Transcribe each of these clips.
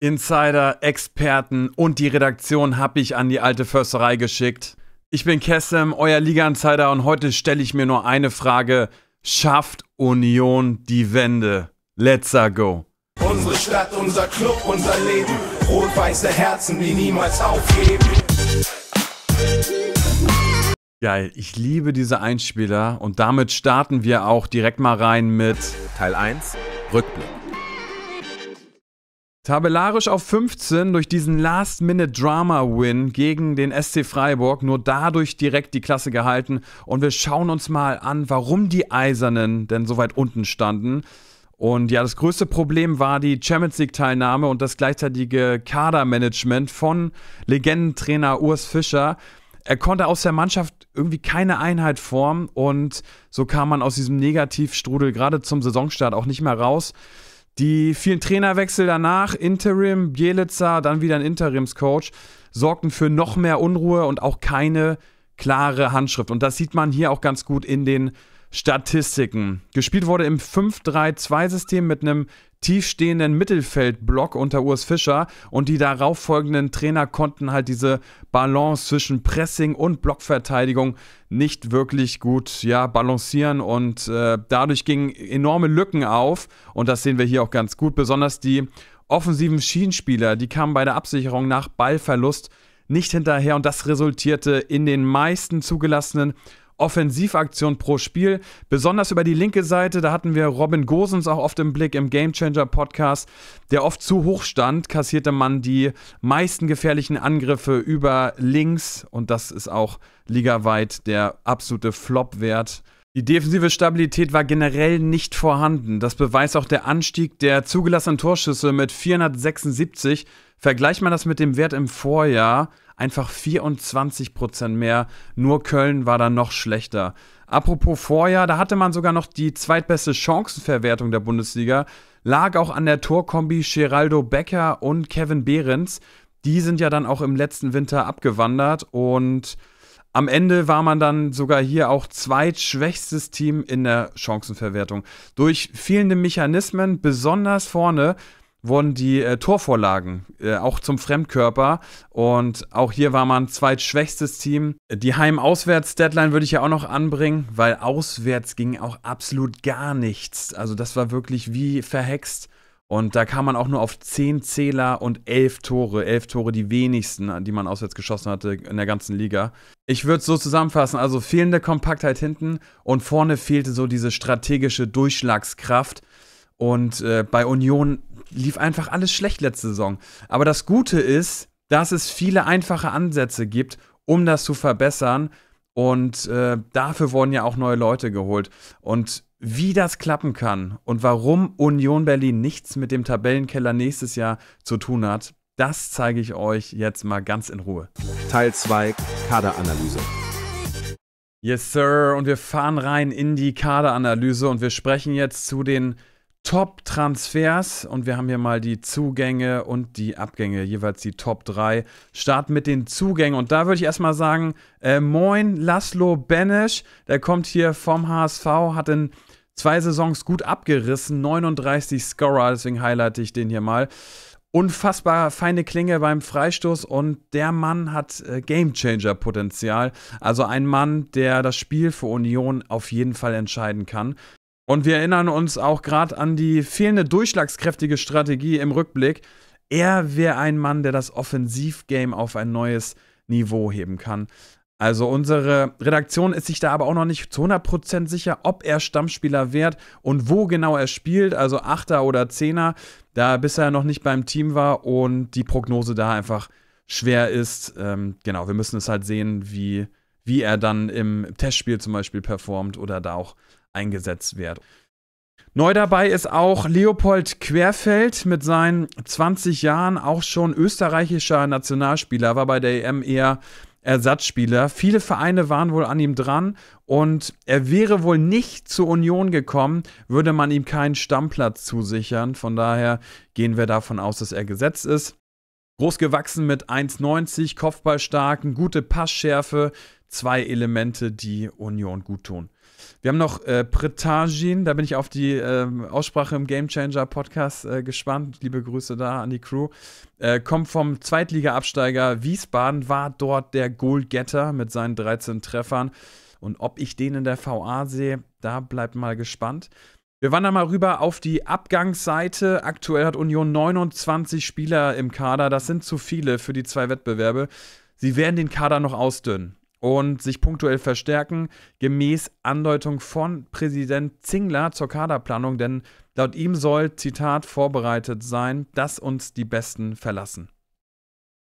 Insider, Experten und die Redaktion habe ich an die alte Försterei geschickt. Ich bin Kessem, euer Liga-Insider und heute stelle ich mir nur eine Frage. Schafft Union die Wende? Let's go. Unsere Stadt, unser Club, unser Leben. Rot-weiße Herzen, die niemals aufgeben. Geil, ich liebe diese Einspieler und damit starten wir auch direkt mal rein mit Teil 1, Rückblick. Tabellarisch auf 15 durch diesen Last-Minute-Drama-Win gegen den SC Freiburg, nur dadurch direkt die Klasse gehalten. Und wir schauen uns mal an, warum die Eisernen denn so weit unten standen. Und ja, das größte Problem war die Champions League-Teilnahme und das gleichzeitige Kadermanagement von Legendentrainer Urs Fischer. Er konnte aus der Mannschaft irgendwie keine Einheit formen und so kam man aus diesem Negativstrudel gerade zum Saisonstart auch nicht mehr raus. Die vielen Trainerwechsel danach, Interim, Bielitzer, dann wieder ein Interimscoach, sorgten für noch mehr Unruhe und auch keine klare Handschrift. Und das sieht man hier auch ganz gut in den Statistiken. Gespielt wurde im 5-3-2-System mit einem tiefstehenden Mittelfeldblock unter Urs Fischer und die darauffolgenden Trainer konnten halt diese Balance zwischen Pressing und Blockverteidigung nicht wirklich gut ja, balancieren und äh, dadurch gingen enorme Lücken auf und das sehen wir hier auch ganz gut, besonders die offensiven Schienenspieler, die kamen bei der Absicherung nach Ballverlust nicht hinterher und das resultierte in den meisten zugelassenen Offensivaktion pro Spiel. Besonders über die linke Seite, da hatten wir Robin Gosens auch oft im Blick im Gamechanger Podcast, der oft zu hoch stand, kassierte man die meisten gefährlichen Angriffe über links und das ist auch ligaweit der absolute Flop-Wert. Die defensive Stabilität war generell nicht vorhanden. Das beweist auch der Anstieg der zugelassenen Torschüsse mit 476. Vergleicht man das mit dem Wert im Vorjahr, einfach 24 Prozent mehr. Nur Köln war dann noch schlechter. Apropos Vorjahr, da hatte man sogar noch die zweitbeste Chancenverwertung der Bundesliga. Lag auch an der Torkombi Geraldo Becker und Kevin Behrens. Die sind ja dann auch im letzten Winter abgewandert und am Ende war man dann sogar hier auch zweitschwächstes Team in der Chancenverwertung. Durch fehlende Mechanismen, besonders vorne, wurden die äh, Torvorlagen, äh, auch zum Fremdkörper. Und auch hier war man zweitschwächstes Team. Die Heim-Auswärts-Deadline würde ich ja auch noch anbringen, weil auswärts ging auch absolut gar nichts. Also das war wirklich wie verhext. Und da kam man auch nur auf 10 Zähler und 11 Tore. 11 Tore die wenigsten, die man auswärts geschossen hatte in der ganzen Liga. Ich würde es so zusammenfassen. Also fehlende Kompaktheit hinten und vorne fehlte so diese strategische Durchschlagskraft. Und äh, bei Union lief einfach alles schlecht letzte Saison. Aber das Gute ist, dass es viele einfache Ansätze gibt, um das zu verbessern. Und äh, dafür wurden ja auch neue Leute geholt. Und wie das klappen kann und warum Union Berlin nichts mit dem Tabellenkeller nächstes Jahr zu tun hat, das zeige ich euch jetzt mal ganz in Ruhe. Teil 2 Kaderanalyse. Yes, Sir. Und wir fahren rein in die Kaderanalyse und wir sprechen jetzt zu den Top-Transfers und wir haben hier mal die Zugänge und die Abgänge, jeweils die Top 3. Starten mit den Zugängen und da würde ich erstmal sagen, äh, moin Laszlo Benesch, der kommt hier vom HSV, hat in zwei Saisons gut abgerissen, 39 Scorer, deswegen highlighte ich den hier mal. Unfassbar feine Klinge beim Freistoß und der Mann hat äh, gamechanger potenzial Also ein Mann, der das Spiel für Union auf jeden Fall entscheiden kann. Und wir erinnern uns auch gerade an die fehlende durchschlagskräftige Strategie im Rückblick. Er wäre ein Mann, der das Offensivgame auf ein neues Niveau heben kann. Also unsere Redaktion ist sich da aber auch noch nicht zu 100% sicher, ob er Stammspieler wird und wo genau er spielt, also Achter oder Zehner, da er bisher noch nicht beim Team war und die Prognose da einfach schwer ist. Ähm, genau, wir müssen es halt sehen, wie, wie er dann im Testspiel zum Beispiel performt oder da auch eingesetzt werden. Neu dabei ist auch Leopold Querfeld mit seinen 20 Jahren auch schon österreichischer Nationalspieler, war bei der EM eher Ersatzspieler. Viele Vereine waren wohl an ihm dran und er wäre wohl nicht zur Union gekommen, würde man ihm keinen Stammplatz zusichern. Von daher gehen wir davon aus, dass er gesetzt ist. Groß gewachsen mit 1,90, Kopfballstarken, gute Passschärfe, zwei Elemente, die Union gut tun. Wir haben noch äh, Pretagin, da bin ich auf die äh, Aussprache im Gamechanger Podcast äh, gespannt. Liebe Grüße da an die Crew. Äh, kommt vom Zweitliga-Absteiger Wiesbaden, war dort der Goalgetter mit seinen 13 Treffern. Und ob ich den in der VA sehe, da bleibt mal gespannt. Wir wandern mal rüber auf die Abgangsseite. Aktuell hat Union 29 Spieler im Kader. Das sind zu viele für die zwei Wettbewerbe. Sie werden den Kader noch ausdünnen und sich punktuell verstärken, gemäß Andeutung von Präsident Zingler zur Kaderplanung, denn laut ihm soll, Zitat, vorbereitet sein, dass uns die Besten verlassen.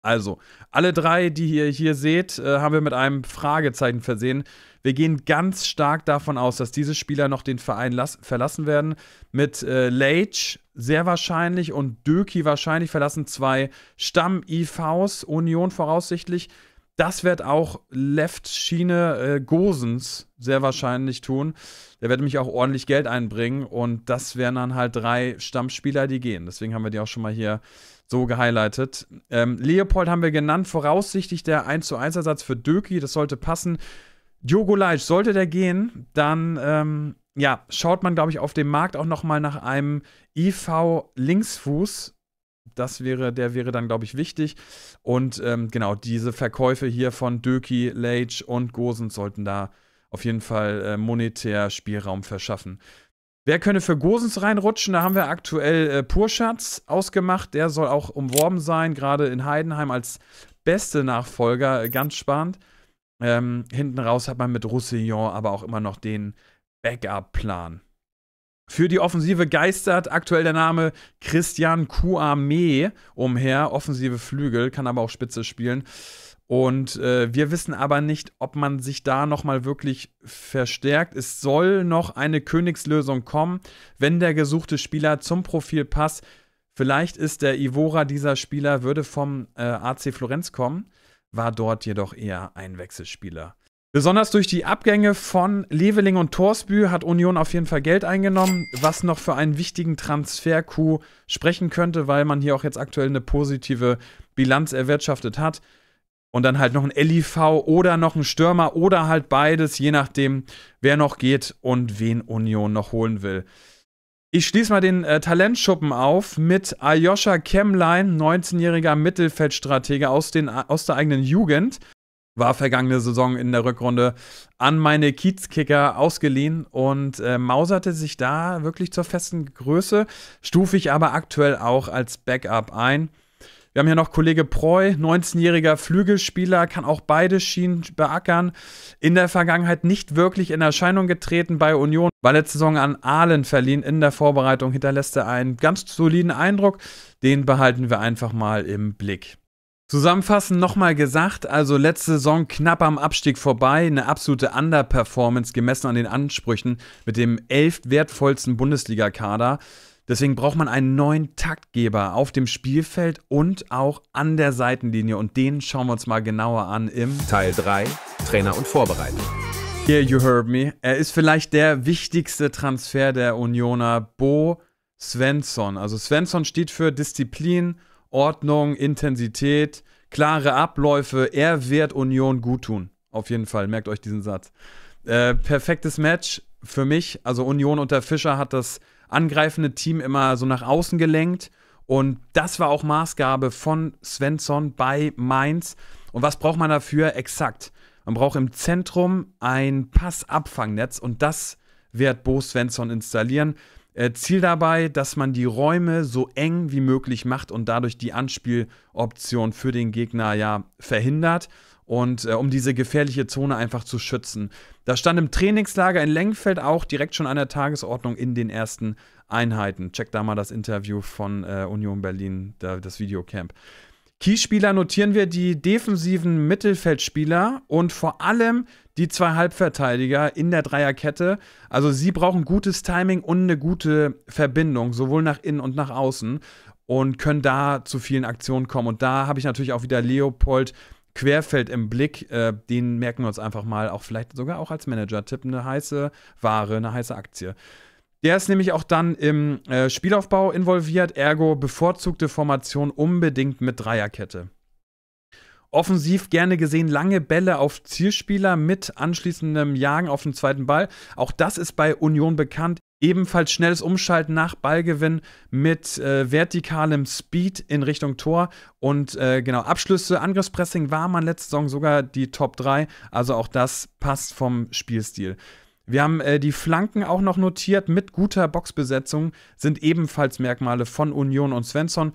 Also, alle drei, die ihr hier seht, äh, haben wir mit einem Fragezeichen versehen. Wir gehen ganz stark davon aus, dass diese Spieler noch den Verein verlassen werden. Mit äh, Leitch sehr wahrscheinlich und Döki wahrscheinlich verlassen zwei Stamm-IVs, Union voraussichtlich. Das wird auch Left-Schiene äh, Gosens sehr wahrscheinlich tun. Der wird nämlich auch ordentlich Geld einbringen und das wären dann halt drei Stammspieler, die gehen. Deswegen haben wir die auch schon mal hier so gehighlightet. Ähm, Leopold haben wir genannt, voraussichtlich der 1 zu 1 Ersatz für Döki, das sollte passen. Diogo Leitsch, sollte der gehen, dann ähm, ja, schaut man, glaube ich, auf dem Markt auch noch mal nach einem IV-Linksfuß das wäre, der wäre dann, glaube ich, wichtig. Und ähm, genau, diese Verkäufe hier von Döki, Lage und Gosens sollten da auf jeden Fall äh, monetär Spielraum verschaffen. Wer könne für Gosens reinrutschen? Da haben wir aktuell äh, Purschatz ausgemacht. Der soll auch umworben sein, gerade in Heidenheim als beste Nachfolger. Äh, ganz spannend. Ähm, hinten raus hat man mit Roussillon aber auch immer noch den Backup-Plan. Für die Offensive geistert aktuell der Name Christian Kouame umher. Offensive Flügel, kann aber auch Spitze spielen. Und äh, wir wissen aber nicht, ob man sich da nochmal wirklich verstärkt. Es soll noch eine Königslösung kommen, wenn der gesuchte Spieler zum Profil passt. Vielleicht ist der Ivora dieser Spieler, würde vom äh, AC Florenz kommen, war dort jedoch eher ein Wechselspieler. Besonders durch die Abgänge von Leveling und Torsbü hat Union auf jeden Fall Geld eingenommen, was noch für einen wichtigen Transfer-Coup sprechen könnte, weil man hier auch jetzt aktuell eine positive Bilanz erwirtschaftet hat. Und dann halt noch ein LIV oder noch ein Stürmer oder halt beides, je nachdem, wer noch geht und wen Union noch holen will. Ich schließe mal den äh, Talentschuppen auf mit Ayosha Kemlein, 19-jähriger Mittelfeldstratege aus, den, äh, aus der eigenen Jugend war vergangene Saison in der Rückrunde an meine Kiezkicker ausgeliehen und äh, mauserte sich da wirklich zur festen Größe, stufe ich aber aktuell auch als Backup ein. Wir haben hier noch Kollege Preu, 19-jähriger Flügelspieler, kann auch beide Schienen beackern. In der Vergangenheit nicht wirklich in Erscheinung getreten bei Union, war letzte Saison an Ahlen verliehen. In der Vorbereitung hinterlässt er einen ganz soliden Eindruck. Den behalten wir einfach mal im Blick. Zusammenfassend nochmal gesagt, also letzte Saison knapp am Abstieg vorbei, eine absolute Underperformance gemessen an den Ansprüchen mit dem elf wertvollsten Bundesliga-Kader. Deswegen braucht man einen neuen Taktgeber auf dem Spielfeld und auch an der Seitenlinie. Und den schauen wir uns mal genauer an im Teil 3, Trainer und Vorbereitung. Here you heard me. Er ist vielleicht der wichtigste Transfer der Unioner, Bo Svensson. Also Svensson steht für Disziplin Ordnung, Intensität, klare Abläufe. Er wird Union gut tun. Auf jeden Fall, merkt euch diesen Satz. Äh, perfektes Match für mich. Also Union unter Fischer hat das angreifende Team immer so nach außen gelenkt. Und das war auch Maßgabe von Svensson bei Mainz. Und was braucht man dafür? Exakt. Man braucht im Zentrum ein Passabfangnetz und das wird Bo Svensson installieren. Äh, Ziel dabei, dass man die Räume so eng wie möglich macht und dadurch die Anspieloption für den Gegner ja verhindert und äh, um diese gefährliche Zone einfach zu schützen. Das stand im Trainingslager in Lengfeld auch direkt schon an der Tagesordnung in den ersten Einheiten. Check da mal das Interview von äh, Union Berlin, da, das Videocamp. Keyspieler notieren wir die defensiven Mittelfeldspieler und vor allem die zwei Halbverteidiger in der Dreierkette. Also sie brauchen gutes Timing und eine gute Verbindung, sowohl nach innen und nach außen und können da zu vielen Aktionen kommen. Und da habe ich natürlich auch wieder Leopold Querfeld im Blick. Äh, den merken wir uns einfach mal, auch vielleicht sogar auch als Manager-Tipp, eine heiße Ware, eine heiße Aktie. Der ist nämlich auch dann im äh, Spielaufbau involviert, ergo bevorzugte Formation unbedingt mit Dreierkette. Offensiv gerne gesehen lange Bälle auf Zielspieler mit anschließendem Jagen auf den zweiten Ball. Auch das ist bei Union bekannt. Ebenfalls schnelles Umschalten nach Ballgewinn mit äh, vertikalem Speed in Richtung Tor und äh, genau Abschlüsse, Angriffspressing war man letzte Saison sogar die Top 3. Also auch das passt vom Spielstil. Wir haben äh, die Flanken auch noch notiert mit guter Boxbesetzung, sind ebenfalls Merkmale von Union und Svensson.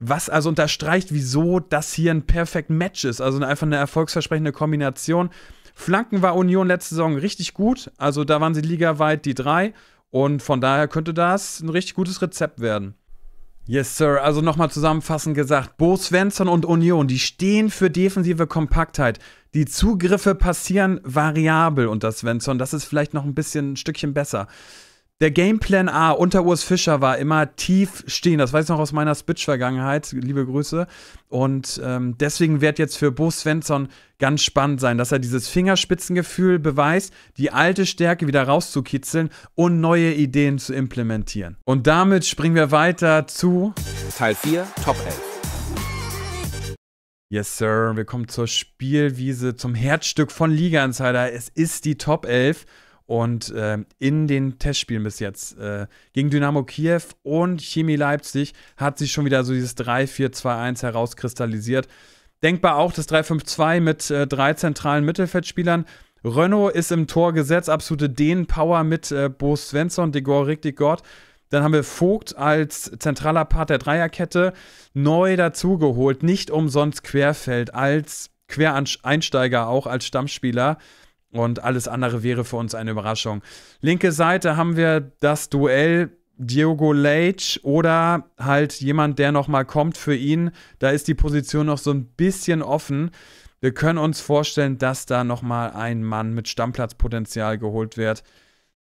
Was also unterstreicht, wieso das hier ein perfekt Match ist. Also einfach eine erfolgsversprechende Kombination. Flanken war Union letzte Saison richtig gut. Also da waren sie ligaweit die drei. Und von daher könnte das ein richtig gutes Rezept werden. Yes, Sir. Also nochmal zusammenfassend gesagt, Bo Svensson und Union, die stehen für defensive Kompaktheit. Die Zugriffe passieren variabel unter Svensson. Das ist vielleicht noch ein bisschen ein Stückchen besser der Gameplan A unter Urs Fischer war immer tief stehen. Das weiß ich noch aus meiner Spitch-Vergangenheit. Liebe Grüße. Und ähm, deswegen wird jetzt für Bo Svensson ganz spannend sein, dass er dieses Fingerspitzengefühl beweist, die alte Stärke wieder rauszukitzeln und neue Ideen zu implementieren. Und damit springen wir weiter zu Teil 4, Top 11. Yes, Sir. Willkommen zur Spielwiese, zum Herzstück von Liga Insider. Es ist die Top 11. Und äh, in den Testspielen bis jetzt äh, gegen Dynamo Kiew und Chemie Leipzig hat sich schon wieder so dieses 3-4-2-1 herauskristallisiert. Denkbar auch das 3-5-2 mit äh, drei zentralen Mittelfeldspielern. Renault ist im Tor gesetzt, absolute Dehnpower mit äh, Bo Svensson, Degor, Richtig Dann haben wir Vogt als zentraler Part der Dreierkette neu dazugeholt, nicht umsonst Querfeld als Quereinsteiger auch als Stammspieler. Und alles andere wäre für uns eine Überraschung. Linke Seite haben wir das Duell Diogo Leitch oder halt jemand, der nochmal kommt für ihn. Da ist die Position noch so ein bisschen offen. Wir können uns vorstellen, dass da nochmal ein Mann mit Stammplatzpotenzial geholt wird.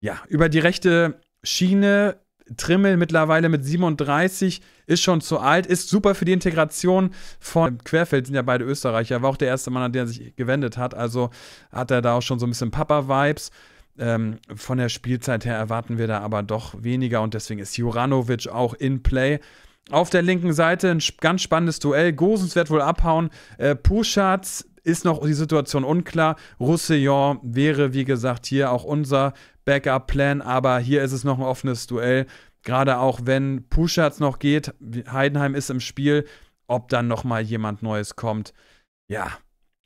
Ja, über die rechte Schiene Trimmel mittlerweile mit 37 ist schon zu alt, ist super für die Integration von Querfeld, sind ja beide Österreicher, war auch der erste Mann, an den er sich gewendet hat, also hat er da auch schon so ein bisschen Papa-Vibes. Ähm, von der Spielzeit her erwarten wir da aber doch weniger und deswegen ist Juranovic auch in Play. Auf der linken Seite ein ganz spannendes Duell. Gosens wird wohl abhauen. Äh, Puschatz ist noch die Situation unklar. Roussillon wäre, wie gesagt, hier auch unser Backup-Plan, aber hier ist es noch ein offenes Duell. Gerade auch wenn Puschatz noch geht, Heidenheim ist im Spiel, ob dann nochmal jemand Neues kommt. Ja.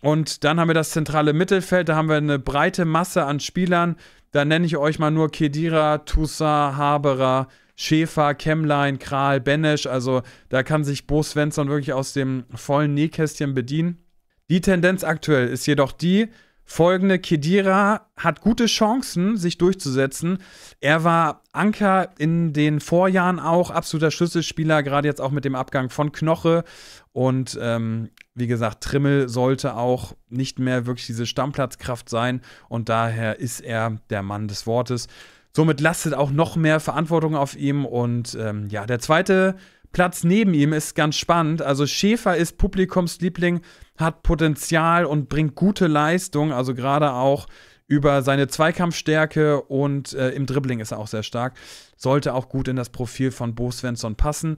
Und dann haben wir das zentrale Mittelfeld, da haben wir eine breite Masse an Spielern. Da nenne ich euch mal nur Kedira, Toussaint, Haberer, Schäfer, Kemlein, Kral, Benesch. Also da kann sich Bo Svensson wirklich aus dem vollen Nähkästchen bedienen. Die Tendenz aktuell ist jedoch die, folgende Kedira hat gute Chancen, sich durchzusetzen. Er war Anker in den Vorjahren auch, absoluter Schlüsselspieler, gerade jetzt auch mit dem Abgang von Knoche. Und ähm, wie gesagt, Trimmel sollte auch nicht mehr wirklich diese Stammplatzkraft sein. Und daher ist er der Mann des Wortes. Somit lastet auch noch mehr Verantwortung auf ihm. Und ähm, ja, der zweite Platz neben ihm ist ganz spannend. Also Schäfer ist Publikumsliebling, hat Potenzial und bringt gute Leistung. Also gerade auch über seine Zweikampfstärke und äh, im Dribbling ist er auch sehr stark. Sollte auch gut in das Profil von Bo Svensson passen.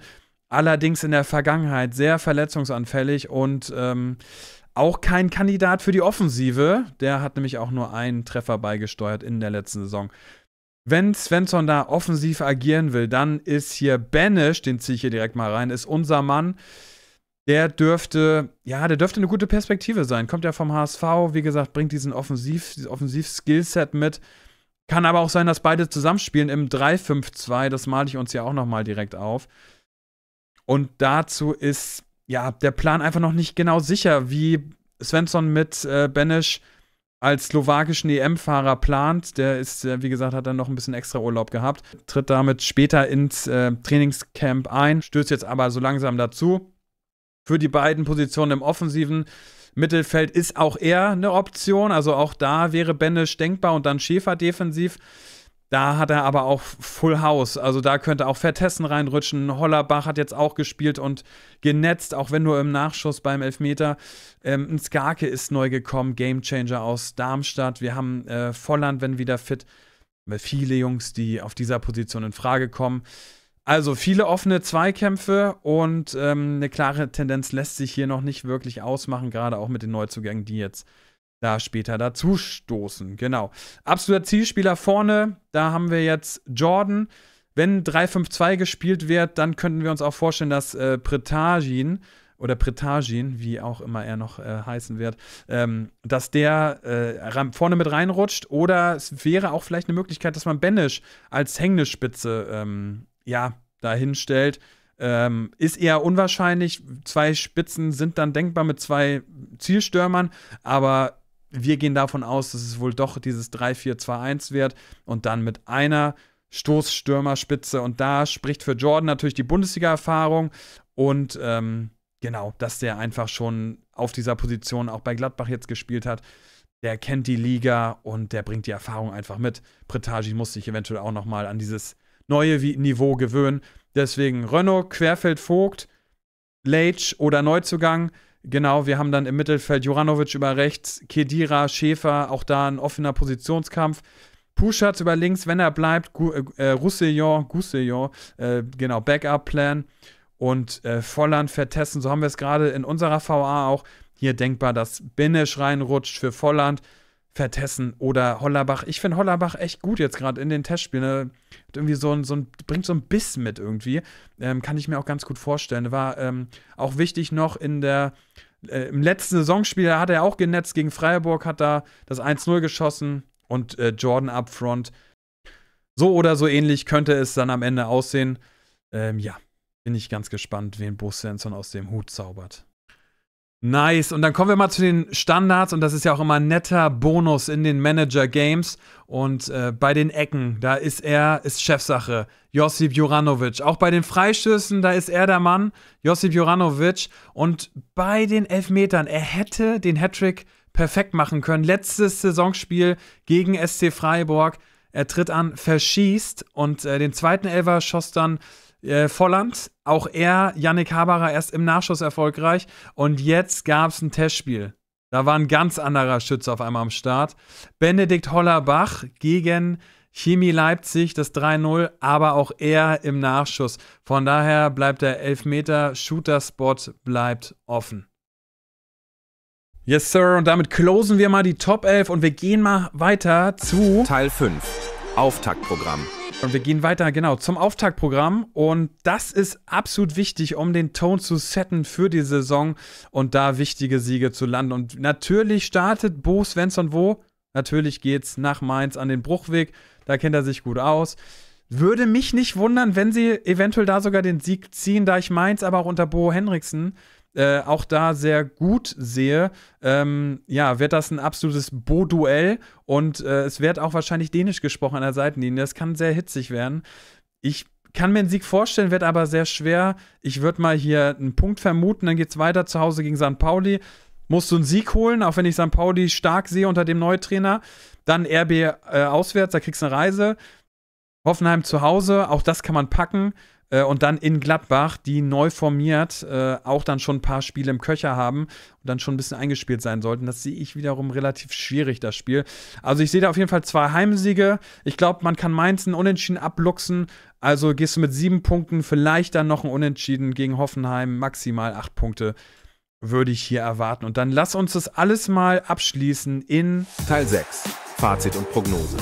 Allerdings in der Vergangenheit sehr verletzungsanfällig und ähm, auch kein Kandidat für die Offensive. Der hat nämlich auch nur einen Treffer beigesteuert in der letzten Saison. Wenn Svensson da offensiv agieren will, dann ist hier Banish, den ziehe ich hier direkt mal rein, ist unser Mann. Der dürfte, ja, der dürfte eine gute Perspektive sein. Kommt ja vom HSV, wie gesagt, bringt diesen Offensiv, dieses offensiv mit. Kann aber auch sein, dass beide zusammenspielen im 3-5-2. Das male ich uns ja auch nochmal direkt auf. Und dazu ist, ja, der Plan einfach noch nicht genau sicher, wie Svensson mit äh, Banish als slowakischen EM-Fahrer plant. Der ist, äh, wie gesagt, hat dann noch ein bisschen extra Urlaub gehabt, tritt damit später ins äh, Trainingscamp ein, stößt jetzt aber so langsam dazu. Für die beiden Positionen im offensiven Mittelfeld ist auch er eine Option. Also auch da wäre Benesch denkbar und dann Schäfer defensiv. Da hat er aber auch Full House. Also da könnte auch Vertessen reinrutschen. Hollerbach hat jetzt auch gespielt und genetzt, auch wenn nur im Nachschuss beim Elfmeter. Ähm, ein Skarke ist neu gekommen, Gamechanger aus Darmstadt. Wir haben äh, Volland, wenn wieder fit. Viele Jungs, die auf dieser Position in Frage kommen. Also viele offene Zweikämpfe und ähm, eine klare Tendenz lässt sich hier noch nicht wirklich ausmachen, gerade auch mit den Neuzugängen, die jetzt da später dazu stoßen. Genau. Absoluter Zielspieler vorne, da haben wir jetzt Jordan. Wenn 3-5-2 gespielt wird, dann könnten wir uns auch vorstellen, dass äh, Pretagin oder Pretagin, wie auch immer er noch äh, heißen wird, ähm, dass der äh, vorne mit reinrutscht. Oder es wäre auch vielleicht eine Möglichkeit, dass man Benisch als Hängnisspitze Spitze ähm, ja, dahinstellt. Ähm, ist eher unwahrscheinlich. Zwei Spitzen sind dann denkbar mit zwei Zielstürmern, aber wir gehen davon aus, dass es wohl doch dieses 3-4-2-1 wird und dann mit einer Stoßstürmerspitze. Und da spricht für Jordan natürlich die Bundesliga-Erfahrung und ähm, genau, dass der einfach schon auf dieser Position auch bei Gladbach jetzt gespielt hat. Der kennt die Liga und der bringt die Erfahrung einfach mit. Pretagi muss sich eventuell auch nochmal an dieses neue Niveau gewöhnen. Deswegen Renault, Querfeld, Vogt, Leitch oder Neuzugang Genau, wir haben dann im Mittelfeld Juranovic über rechts, Kedira, Schäfer, auch da ein offener Positionskampf. Puschatz über links, wenn er bleibt, Gu äh, äh Roussillon, Roussillon äh, genau, Backup-Plan und äh, Volland vertessen. So haben wir es gerade in unserer VA auch hier denkbar, dass Binnisch reinrutscht für Volland. Vertessen oder Hollerbach. Ich finde Hollerbach echt gut jetzt gerade in den Testspielen. Ne? Irgendwie so ein, so ein, bringt so ein Biss mit irgendwie. Ähm, kann ich mir auch ganz gut vorstellen. War ähm, auch wichtig noch in der, äh, im letzten Saisonspiel da hat er auch genetzt gegen Freiburg, hat da das 1-0 geschossen und äh, Jordan up front. So oder so ähnlich könnte es dann am Ende aussehen. Ähm, ja, bin ich ganz gespannt, wen Bo Svensson aus dem Hut zaubert. Nice. Und dann kommen wir mal zu den Standards. Und das ist ja auch immer ein netter Bonus in den Manager Games. Und äh, bei den Ecken, da ist er, ist Chefsache. Josip Juranovic. Auch bei den Freistößen, da ist er der Mann. Josip Juranovic. Und bei den Elfmetern, er hätte den Hattrick perfekt machen können. Letztes Saisonspiel gegen SC Freiburg. Er tritt an, verschießt und äh, den zweiten Elfer schoss dann äh, Volland. Auch er, Yannick Haberer, erst im Nachschuss erfolgreich. Und jetzt gab es ein Testspiel. Da war ein ganz anderer Schütze auf einmal am Start. Benedikt Hollerbach gegen Chemie Leipzig, das 3-0, aber auch er im Nachschuss. Von daher bleibt der Elfmeter-Shooter-Spot bleibt offen. Yes, Sir. Und damit closen wir mal die Top 11 und wir gehen mal weiter zu Teil 5. Auftaktprogramm. Und wir gehen weiter, genau, zum Auftaktprogramm. Und das ist absolut wichtig, um den Ton zu setten für die Saison und da wichtige Siege zu landen. Und natürlich startet Bo Svensson wo? Natürlich geht's nach Mainz an den Bruchweg. Da kennt er sich gut aus. Würde mich nicht wundern, wenn sie eventuell da sogar den Sieg ziehen, da ich Mainz aber auch unter Bo Henriksen äh, auch da sehr gut sehe, ähm, ja, wird das ein absolutes Bo-Duell und äh, es wird auch wahrscheinlich Dänisch gesprochen an der Seitenlinie. Das kann sehr hitzig werden. Ich kann mir einen Sieg vorstellen, wird aber sehr schwer. Ich würde mal hier einen Punkt vermuten, dann geht es weiter zu Hause gegen St. Pauli. Musst du einen Sieg holen, auch wenn ich St. Pauli stark sehe unter dem Neutrainer. Dann RB äh, auswärts, da kriegst du eine Reise. Hoffenheim zu Hause, auch das kann man packen. Äh, und dann in Gladbach, die neu formiert, äh, auch dann schon ein paar Spiele im Köcher haben und dann schon ein bisschen eingespielt sein sollten. Das sehe ich wiederum relativ schwierig, das Spiel. Also ich sehe da auf jeden Fall zwei Heimsiege. Ich glaube, man kann Mainz einen Unentschieden abluchsen. Also gehst du mit sieben Punkten, vielleicht dann noch ein Unentschieden gegen Hoffenheim, maximal acht Punkte würde ich hier erwarten. Und dann lass uns das alles mal abschließen in Teil 6. Fazit und Prognose.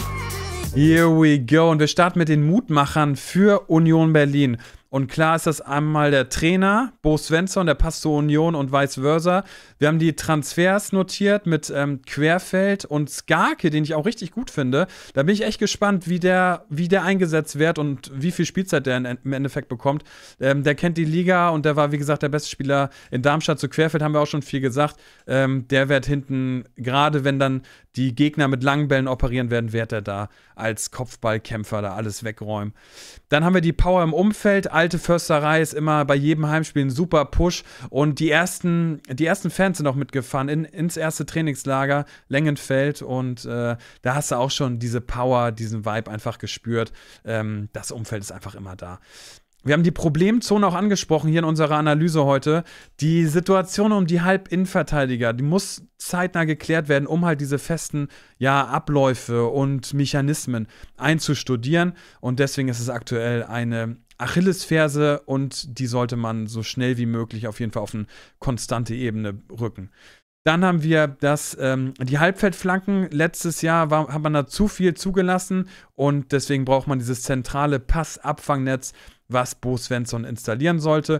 Here we go. Und wir starten mit den Mutmachern für Union Berlin. Und klar ist das einmal der Trainer, Bo Svensson, der passt zur Union und vice versa. Wir haben die Transfers notiert mit ähm, Querfeld und Skarke, den ich auch richtig gut finde. Da bin ich echt gespannt, wie der, wie der eingesetzt wird und wie viel Spielzeit der in, im Endeffekt bekommt. Ähm, der kennt die Liga und der war, wie gesagt, der beste Spieler in Darmstadt. Zu Querfeld haben wir auch schon viel gesagt. Ähm, der wird hinten, gerade wenn dann die Gegner mit langen Bällen operieren werden, wird er da als Kopfballkämpfer da alles wegräumen. Dann haben wir die Power im Umfeld. Alte Försterei ist immer bei jedem Heimspiel ein super Push. Und die ersten, die ersten Fans sind auch mitgefahren in, ins erste Trainingslager, Längenfeld. Und äh, da hast du auch schon diese Power, diesen Vibe einfach gespürt. Ähm, das Umfeld ist einfach immer da wir haben die Problemzone auch angesprochen hier in unserer Analyse heute. Die Situation um die Halbinnenverteidiger, die muss zeitnah geklärt werden, um halt diese festen ja, Abläufe und Mechanismen einzustudieren. Und deswegen ist es aktuell eine Achillesferse und die sollte man so schnell wie möglich auf jeden Fall auf eine konstante Ebene rücken. Dann haben wir das, ähm, die Halbfeldflanken. Letztes Jahr war, hat man da zu viel zugelassen und deswegen braucht man dieses zentrale Passabfangnetz was Bo Svensson installieren sollte.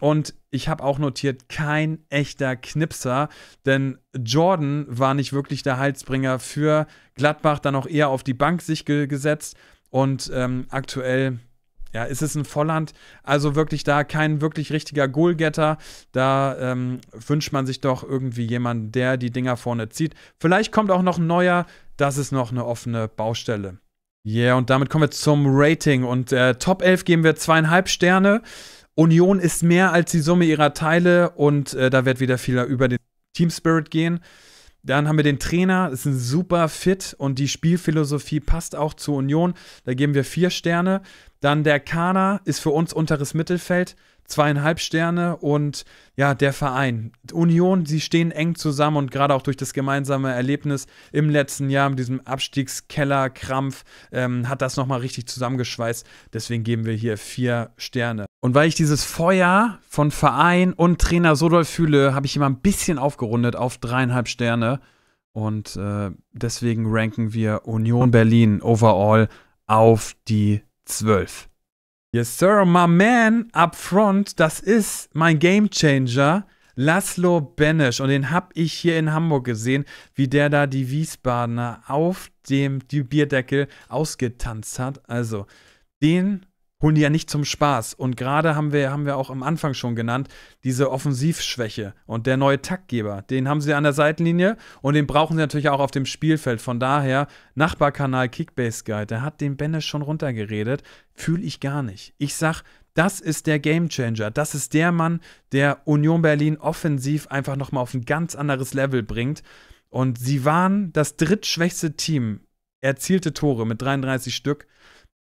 Und ich habe auch notiert, kein echter Knipser, denn Jordan war nicht wirklich der Heilsbringer für Gladbach, dann auch eher auf die Bank sich ge gesetzt. Und ähm, aktuell ja, ist es ein Volland. Also wirklich da kein wirklich richtiger Goalgetter. Da ähm, wünscht man sich doch irgendwie jemanden, der die Dinger vorne zieht. Vielleicht kommt auch noch ein neuer. Das ist noch eine offene Baustelle yeah, und damit kommen wir zum Rating. Und äh, Top 11 geben wir zweieinhalb Sterne. Union ist mehr als die Summe ihrer Teile und äh, da wird wieder viel über den Team Spirit gehen. Dann haben wir den Trainer, das ist ein super fit und die Spielphilosophie passt auch zu Union. Da geben wir vier Sterne. Dann der Kader ist für uns unteres Mittelfeld, zweieinhalb Sterne und ja, der Verein. Union, sie stehen eng zusammen und gerade auch durch das gemeinsame Erlebnis im letzten Jahr mit diesem Abstiegskellerkrampf ähm, hat das nochmal richtig zusammengeschweißt. Deswegen geben wir hier vier Sterne. Und weil ich dieses Feuer von Verein und Trainer so doll fühle, habe ich immer ein bisschen aufgerundet auf dreieinhalb Sterne. Und äh, deswegen ranken wir Union Berlin overall auf die 12. Yes, Sir, my man up front, das ist mein Gamechanger Laszlo Benesch. Und den habe ich hier in Hamburg gesehen, wie der da die Wiesbadener auf dem die Bierdeckel ausgetanzt hat. Also, den holen die ja nicht zum Spaß. Und gerade haben wir, haben wir auch am Anfang schon genannt, diese Offensivschwäche und der neue Taktgeber, den haben sie an der Seitenlinie und den brauchen sie natürlich auch auf dem Spielfeld. Von daher, Nachbarkanal Kickbase Guide, der hat den Benne schon runtergeredet, fühle ich gar nicht. Ich sag, das ist der Gamechanger. Das ist der Mann, der Union Berlin offensiv einfach nochmal auf ein ganz anderes Level bringt. Und sie waren das drittschwächste Team, erzielte Tore mit 33 Stück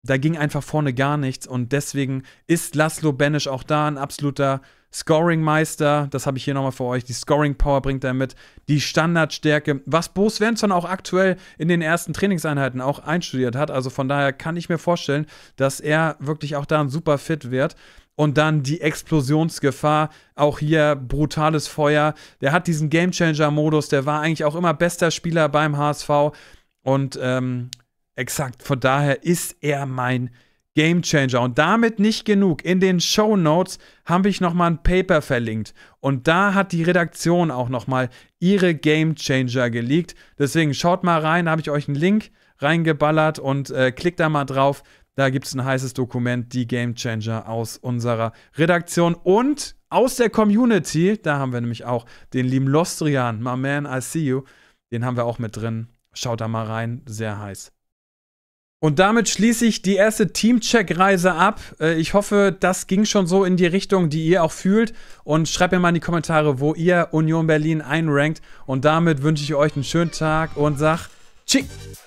da ging einfach vorne gar nichts und deswegen ist Laszlo Benisch auch da ein absoluter Scoring-Meister. Das habe ich hier nochmal für euch. Die Scoring-Power bringt er mit, die Standardstärke, was Bo Svensson auch aktuell in den ersten Trainingseinheiten auch einstudiert hat. Also von daher kann ich mir vorstellen, dass er wirklich auch da ein super fit wird. Und dann die Explosionsgefahr, auch hier brutales Feuer. Der hat diesen game changer modus der war eigentlich auch immer bester Spieler beim HSV. Und ähm, Exakt, von daher ist er mein Gamechanger Und damit nicht genug. In den Show Notes habe ich nochmal ein Paper verlinkt. Und da hat die Redaktion auch nochmal ihre Gamechanger geleakt. Deswegen schaut mal rein, da habe ich euch einen Link reingeballert und äh, klickt da mal drauf. Da gibt es ein heißes Dokument, die Gamechanger aus unserer Redaktion und aus der Community. Da haben wir nämlich auch den lieben Lostrian, My Man, I See You. Den haben wir auch mit drin. Schaut da mal rein, sehr heiß. Und damit schließe ich die erste Teamcheck-Reise ab. Äh, ich hoffe, das ging schon so in die Richtung, die ihr auch fühlt. Und schreibt mir mal in die Kommentare, wo ihr Union Berlin einrankt. Und damit wünsche ich euch einen schönen Tag und sag Tschüss.